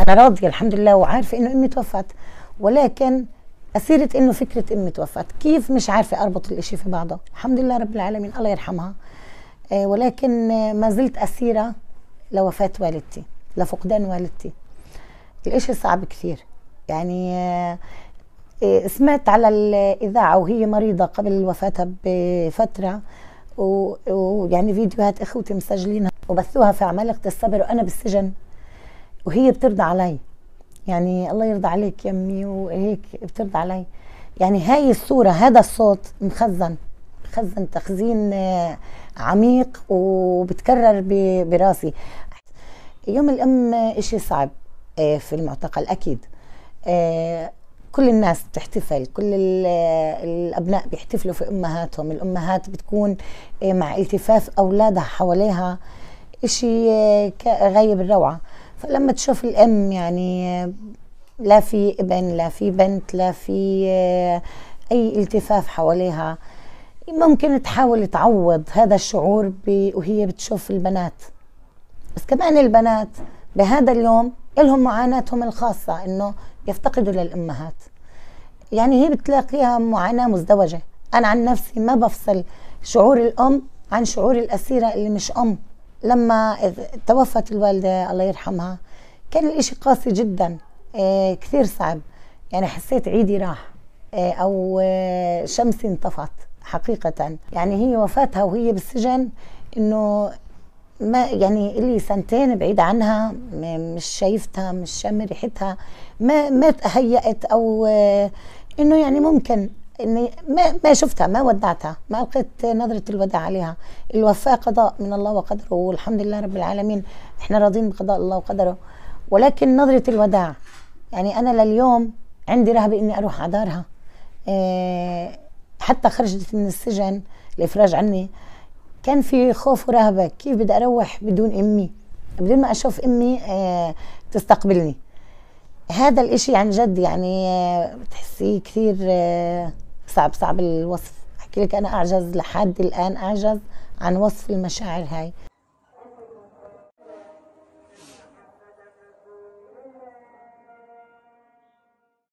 انا راضيه الحمد لله وعارفه انه امي توفت ولكن أسيرة إنه فكرة أمي توفت كيف مش عارفة أربط الإشي في بعضه الحمد لله رب العالمين الله يرحمها آه ولكن ما زلت أسيرة لوفاة والدتي لفقدان والدتي الإشي صعب كثير يعني آه, آه، سمعت على الإذاعة وهي مريضة قبل وفاتها بفترة ويعني فيديوهات إخوتي مسجلينها وبثوها في عمالقة الصبر وأنا بالسجن وهي بترضى علي يعني الله يرضى عليك يا امي وهيك بترضى علي يعني هاي الصورة هذا الصوت مخزن مخزن تخزين آه، عميق وبتكرر براسي يوم الأم إشي صعب آه، في المعتقل أكيد آه، كل الناس بتحتفل كل الأبناء بيحتفلوا في أمهاتهم الأمهات بتكون مع التفاف أولادها حواليها إشي غايب الروعة فلما تشوف الام يعني لا في ابن لا في بنت لا في آه، اي التفاف حواليها ممكن تحاول تعوض هذا الشعور وهي بتشوف البنات بس كمان البنات بهذا اليوم لهم معاناتهم الخاصة إنه يفتقدوا للأمهات يعني هي بتلاقيها معاناة مزدوجة أنا عن نفسي ما بفصل شعور الأم عن شعور الأسيرة اللي مش أم لما توفت الوالدة الله يرحمها كان الإشي قاسي جدا آه كثير صعب يعني حسيت عيدي راح آه أو آه شمسي انطفت حقيقة يعني هي وفاتها وهي بالسجن إنه ما يعني اللي سنتين بعيد عنها مش شايفتها مش شم ريحتها ما ما تهيأت أو آه، إنه يعني ممكن اني ما, ما شفتها ما ودعتها ما القيت نظره الوداع عليها الوفاه قضاء من الله وقدره والحمد لله رب العالمين احنا راضين بقضاء الله وقدره ولكن نظره الوداع يعني انا لليوم عندي رهبه اني اروح على دارها إيه حتى خرجت من السجن الافراج عني كان في خوف ورهبه كيف بدي اروح بدون امي بدون ما اشوف امي إيه تستقبلني هذا الاشي عن جد يعني إيه، بتحسيه كثير إيه، صعب صعب الوصف احكي لك انا اعجز لحد الان اعجز عن وصف المشاعر هاي